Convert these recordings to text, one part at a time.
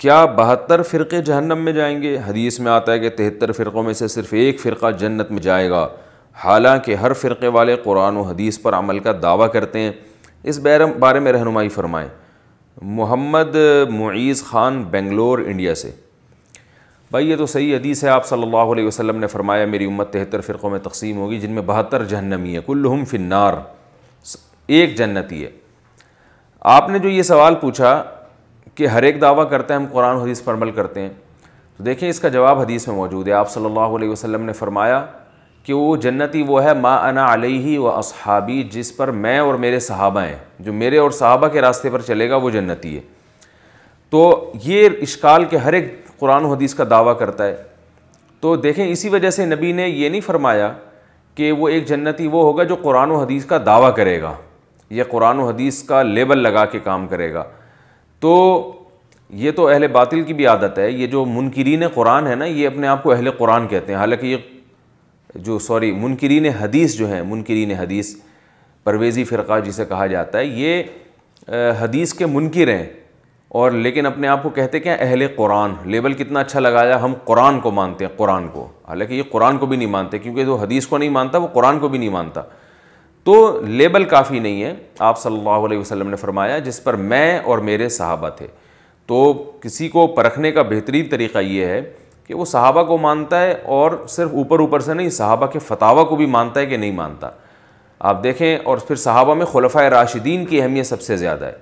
क्या बहत्तर फ़िरक़े जहन्नम में जाएंगे हदीस में आता है कि तिहत्तर फ़िरक़ों में से सिर्फ़ एक फ़िरका जन्नत में जाएगा हालांकि हर फ़िरक़े वाले कुरान व हदीस पर अमल का दावा करते हैं इस बैरम बारे में रहनुमाई फरमाएँ मोहम्मद मुईज़ ख़ान बेंगलोर इंडिया से भाई ये तो सही हदीस है आप सल्लल्लाहु अलैहि वसल्लम ने फरमाया मेरी उम्मत तिहत्तर फ़िरक़ों में तकसीम होगी जिनमें बहत्तर जहन्नमी है कुल्लुम फिन्नार एक जन्नती है आपने जो ये सवाल पूछा कि हर एक दावा करता है हम कुरान हदीस पर अमल करते हैं तो देखें इसका जवाब हदीस में मौजूद है आप सल्लल्लाहु अलैहि वसल्लम ने फरमाया कि वो जन्नती वो है मा अना अलैहि व असहाबी जिस पर मैं और मेरे सहाबा हैं जो मेरे और सहाबा के रास्ते पर चलेगा वो जन्नती है तो ये इश्काल के हर एक कुरान हदीस का दावा करता है तो देखें इसी वजह से नबी ने ये नहीं फरमाया कि वो एक जन्नती वो होगा जो कुरान हदीस का दावा करेगा या कुरान हदीस का लेबल लगा के काम करेगा तो ये तो अहल बातिल की भी आदत है ये जो मुनकरीन कुरान है ना ये अपने आप को अहल कुरान कहते हैं हालांकि ये जो सॉरी मुनकरीन हदीस जो है मुनकरीन हदीस परवेज़ी फ़िरका जिसे कहा जाता है ये हदीस के मुनकर हैं और लेकिन अपने आप को कहते क्या अहल कुरान लेबल कितना अच्छा लगाया हम कुरान को मानते हैं कुरान को हालाँकि ये कुरान को भी नहीं मानते क्योंकि जो हदीस को नहीं मानता वो कुरान को भी नहीं मानता तो लेबल काफ़ी नहीं है आप सल्लल्लाहु अलैहि वसल्लम ने फरमाया जिस पर मैं और मेरे सहाबा थे तो किसी को परखने का बेहतरीन तरीका ये है कि वो सहाबा को मानता है और सिर्फ ऊपर ऊपर से नहीं सहाबा के फतावा को भी मानता है कि नहीं मानता आप देखें और फिर सहाबा में खलफा राशिदीन की अहमियत सबसे ज़्यादा है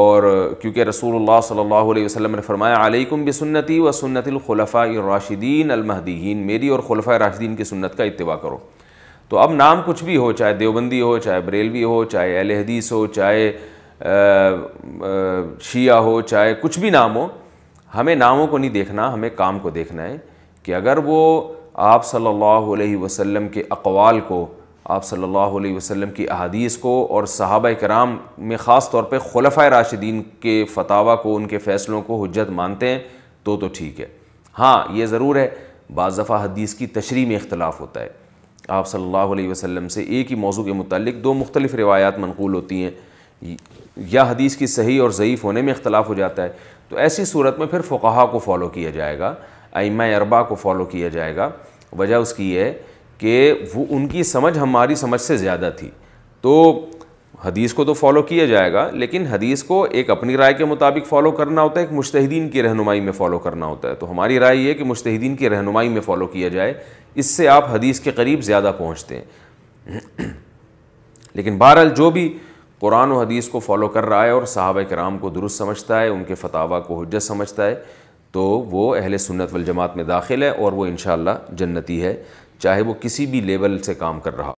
और क्योंकि रसूलुल्लाह सल्लल्लाहु अलैहि वसल्लम ने फरमाया अलैकुम भी सुन्नति व सुन्नतिलखलफ़ा राशिदीन अलमहदीन मेरी और खलफा राशिदीन की सुन्नत का इतवा करो तो अब नाम कुछ भी हो चाहे देवबंदी हो चाहे बरेलवी हो चाहे अल हदीस हो चाहे शिया हो चाहे कुछ भी नाम हो हमें नामों को नहीं देखना हमें काम को देखना है कि अगर वो आप सल्लल्लाहु अलैहि वसल्लम के अकवाल को आप सल्लल्लाहु अलैहि वसल्लम की अहदीस को और सहाबा कराम में ख़ास तौर पे खलफ़ राशिदीन के फतावा को उनके फ़ैसलों को हजत मानते हैं तो तो ठीक है हाँ ये ज़रूर है बाज़फ़ा दफ़ा हदीस की तशरी में इख्तलाफ होता है आप सल्लल्लाहु अलैहि वसल्लम से एक ही मौजू के मतलब दो मुख्तलिफ़ रवायात मनकूल होती हैं या हदीस की सही और ज़यीफ़ होने में इख्तलाफ हो जाता है तो ऐसी सूरत में फिर फ़ुकाहा को फॉलो किया जाएगा आइमा अरबा को फॉलो किया जाएगा वजह उसकी है कि वो उनकी समझ हमारी समझ से ज़्यादा थी तो हदीस को तो फॉलो किया जाएगा लेकिन हदीस को एक अपनी राय के मुताबिक फ़ॉलो करना होता है एक मुश्तदीन की रहनुमाई में फ़ॉलो करना होता है तो हमारी राय ये कि मुश्तदीन की रहनुमाई में फ़ॉलो किया जाए इससे आप हदीस के करीब ज़्यादा पहुँचते हैं लेकिन बहरहाल जो भी कुरान और हदीस को फ़ॉलो कर रहा है और साहब कराम को दुरुस्त समझता है उनके फतावा को हजत समझता है तो वो अहल सुन्नत वल जमात में दाखिल है और वो इन जन्नती है चाहे वो किसी भी लेवल से काम कर रहा हो